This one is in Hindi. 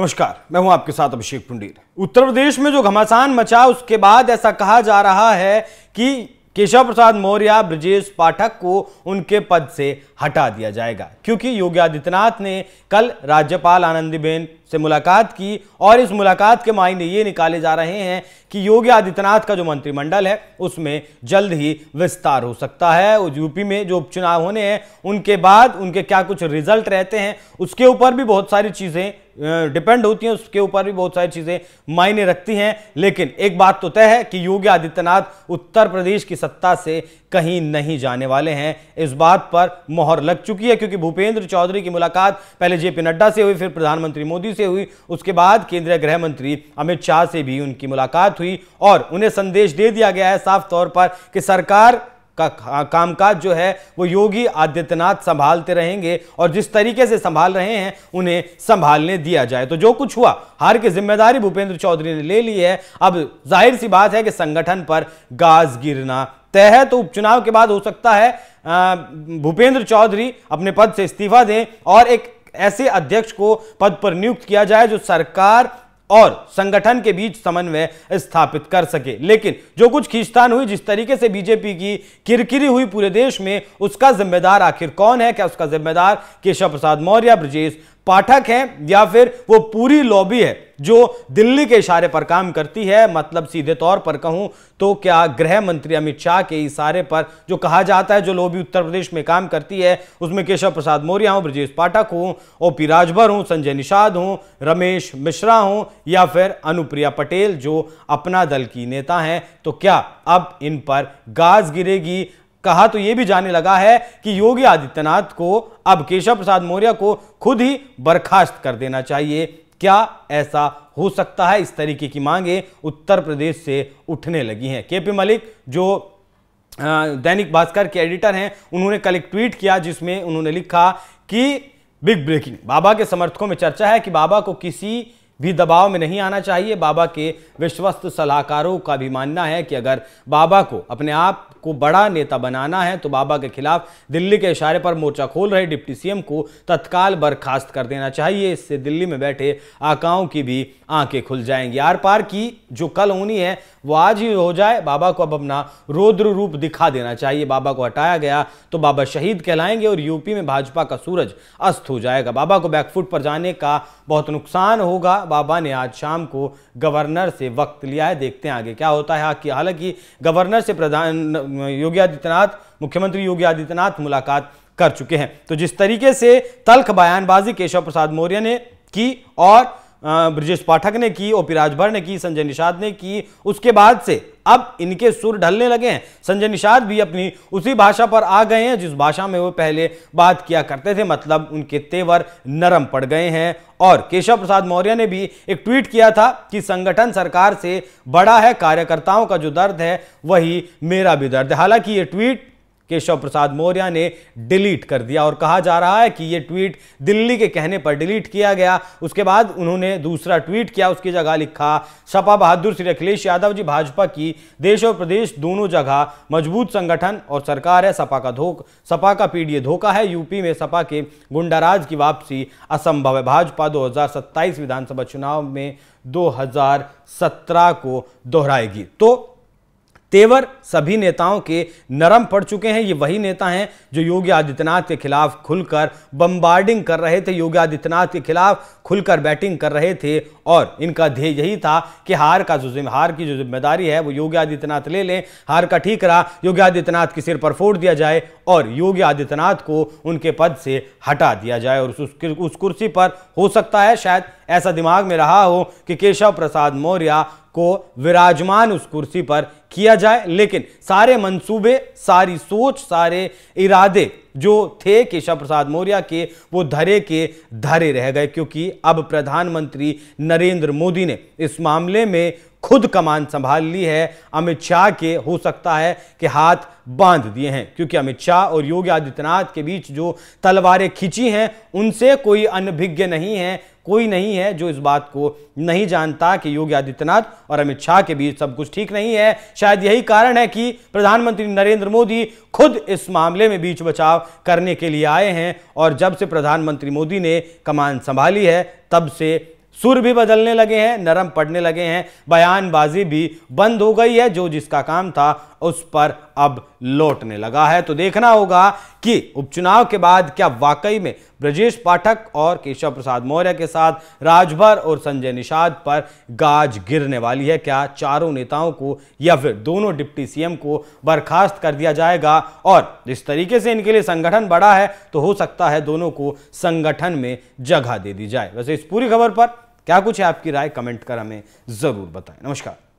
नमस्कार मैं हूं आपके साथ अभिषेक पुंडीर उत्तर प्रदेश में जो घमासान मचा उसके बाद ऐसा कहा जा रहा है कि केशव प्रसाद मौर्य ब्रजेश पाठक को उनके पद से हटा दिया जाएगा क्योंकि योगी आदित्यनाथ ने कल राज्यपाल आनंदीबेन से मुलाकात की और इस मुलाकात के मायने ये निकाले जा रहे हैं कि योगी आदित्यनाथ का जो मंत्रिमंडल है उसमें जल्द ही विस्तार हो सकता है यूपी में जो उपचुनाव होने हैं उनके बाद उनके क्या कुछ रिजल्ट रहते हैं उसके ऊपर भी बहुत सारी चीज़ें डिपेंड होती हैं उसके ऊपर भी बहुत सारी चीज़ें मायने रखती हैं लेकिन एक बात तो तय है कि योगी आदित्यनाथ उत्तर प्रदेश की सत्ता से कहीं नहीं जाने वाले हैं इस बात पर मोहर लग चुकी है क्योंकि भूपेंद्र चौधरी की मुलाकात पहले जेपी नड्डा से हुई फिर प्रधानमंत्री मोदी से हुई उसके बाद केंद्रीय गृह मंत्री अमित शाह से भी उनकी मुलाकात हुई और उन्हें संदेश दे दिया गया है साफ तौर पर कि सरकार का कामकाज जो है वो योगी आदित्यनाथ संभालते रहेंगे और जिस तरीके से संभाल रहे हैं उन्हें संभालने दिया जाए तो जो कुछ हुआ हार की जिम्मेदारी भूपेंद्र चौधरी ने ले ली है अब जाहिर सी बात है कि संगठन पर गाज गिरना तय है तो उपचुनाव के बाद हो सकता है भूपेंद्र चौधरी अपने पद से इस्तीफा दें और एक ऐसे अध्यक्ष को पद पर नियुक्त किया जाए जो सरकार और संगठन के बीच समन्वय स्थापित कर सके लेकिन जो कुछ खींचतान हुई जिस तरीके से बीजेपी की किरकिरी हुई पूरे देश में उसका जिम्मेदार आखिर कौन है क्या उसका जिम्मेदार केशव प्रसाद मौर्य ब्रजेश पाठक हैं या फिर वो पूरी लॉबी है जो दिल्ली के इशारे पर काम करती है मतलब सीधे तौर पर कहूं तो क्या गृह मंत्री अमित शाह के इशारे पर जो कहा जाता है जो लोग भी उत्तर प्रदेश में काम करती है उसमें केशव प्रसाद मौर्य हूं ब्रजेश पाठक हूं ओ पी राजभर हूं संजय निषाद हूं रमेश मिश्रा हूं या फिर अनुप्रिया पटेल जो अपना दल की नेता हैं तो क्या अब इन पर गाज गिरेगी कहा तो यह भी जाने लगा है कि योगी आदित्यनाथ को अब केशव प्रसाद मौर्य को खुद ही बर्खास्त कर देना चाहिए क्या ऐसा हो सकता है इस तरीके की मांगे उत्तर प्रदेश से उठने लगी हैं केपी मलिक जो दैनिक भास्कर के एडिटर हैं उन्होंने कल एक ट्वीट किया जिसमें उन्होंने लिखा कि बिग ब्रेकिंग बाबा के समर्थकों में चर्चा है कि बाबा को किसी भी दबाव में नहीं आना चाहिए बाबा के विश्वस्त सलाहकारों का भी मानना है कि अगर बाबा को अपने आप को बड़ा नेता बनाना है तो बाबा के खिलाफ दिल्ली के इशारे पर मोर्चा खोल रहे डिप्टी सीएम को तत्काल बर्खास्त कर देना चाहिए इससे दिल्ली में बैठे आकाओं की भी आंखें खुल जाएंगी आर पार की जो कल होनी है वो आज ही हो जाए बाबा को अब अपना रौद्र रूप दिखा देना चाहिए बाबा को हटाया गया तो बाबा शहीद कहलाएंगे और यूपी में भाजपा का सूरज अस्त हो जाएगा बाबा को बैकफुट पर जाने का बहुत नुकसान होगा बाबा ने आज शाम को गवर्नर से वक्त लिया है देखते हैं आगे क्या होता है हालांकि गवर्नर से प्रधान योगी आदित्यनाथ मुख्यमंत्री योगी आदित्यनाथ मुलाकात कर चुके हैं तो जिस तरीके से तल्ख बयानबाजी केशव प्रसाद मौर्य ने की और ब्रजेश पाठक ने की ओपी राजभर ने की संजय निषाद ने की उसके बाद से अब इनके सुर ढलने लगे हैं संजय निषाद भी अपनी उसी भाषा पर आ गए हैं जिस भाषा में वो पहले बात किया करते थे मतलब उनके तेवर नरम पड़ गए हैं और केशव प्रसाद मौर्य ने भी एक ट्वीट किया था कि संगठन सरकार से बड़ा है कार्यकर्ताओं का जो दर्द है वही मेरा भी दर्द है हालांकि ये ट्वीट केशव प्रसाद मौर्य ने डिलीट कर दिया और कहा जा रहा है कि ये ट्वीट दिल्ली के कहने पर डिलीट किया गया उसके बाद उन्होंने दूसरा ट्वीट किया उसकी जगह लिखा सपा बहादुर श्री अखिलेश यादव जी भाजपा की देश और प्रदेश दोनों जगह मजबूत संगठन और सरकार है सपा का धोख सपा का पीडीए धोखा है यूपी में सपा के गुंडाराज की वापसी असंभव है भाजपा दो विधानसभा चुनाव में 2017 को दोहराएगी तो तेवर सभी नेताओं के नरम पड़ चुके हैं ये वही नेता हैं जो योगी आदित्यनाथ के खिलाफ खुलकर बम्बार्डिंग कर रहे थे योगी आदित्यनाथ के खिलाफ खुलकर बैटिंग कर रहे थे और इनका ध्येय यही था कि हार का जो हार की जो जिम्मेदारी है वो योगी आदित्यनाथ ले लें हार का ठीक रहा योगी आदित्यनाथ के सिर पर फोड़ दिया जाए और योगी आदित्यनाथ को उनके पद से हटा दिया जाए और उस कुर्सी पर हो सकता है शायद ऐसा दिमाग में रहा हो कि केशव प्रसाद मौर्य को विराजमान उस कुर्सी पर किया जाए लेकिन सारे मंसूबे सारी सोच सारे इरादे जो थे केशव प्रसाद मौर्य के वो धरे के धरे रह गए क्योंकि अब प्रधानमंत्री नरेंद्र मोदी ने इस मामले में खुद कमान संभाल ली है अमित शाह के हो सकता है कि हाथ बांध दिए हैं क्योंकि अमित शाह और योगी आदित्यनाथ के बीच जो तलवारें खींची हैं उनसे कोई अनभिज्ञ नहीं है कोई नहीं है जो इस बात को नहीं जानता कि योगी आदित्यनाथ और अमित शाह के बीच सब कुछ ठीक नहीं है शायद यही कारण है कि प्रधानमंत्री नरेंद्र मोदी खुद इस मामले में बीच बचाव करने के लिए आए हैं और जब से प्रधानमंत्री मोदी ने कमान संभाली है तब से सुर भी बदलने लगे हैं नरम पड़ने लगे हैं बयानबाजी भी बंद हो गई है जो जिसका काम था उस पर अब लौटने लगा है तो देखना होगा कि उपचुनाव के बाद क्या वाकई में ब्रजेश पाठक और केशव प्रसाद मौर्य के साथ राजभर और संजय निषाद पर गाज गिरने वाली है क्या चारों नेताओं को या फिर दोनों डिप्टी सीएम को बर्खास्त कर दिया जाएगा और जिस तरीके से इनके लिए संगठन बड़ा है तो हो सकता है दोनों को संगठन में जगह दे दी जाए वैसे इस पूरी खबर पर क्या कुछ है आपकी राय कमेंट कर हमें जरूर बताएं नमस्कार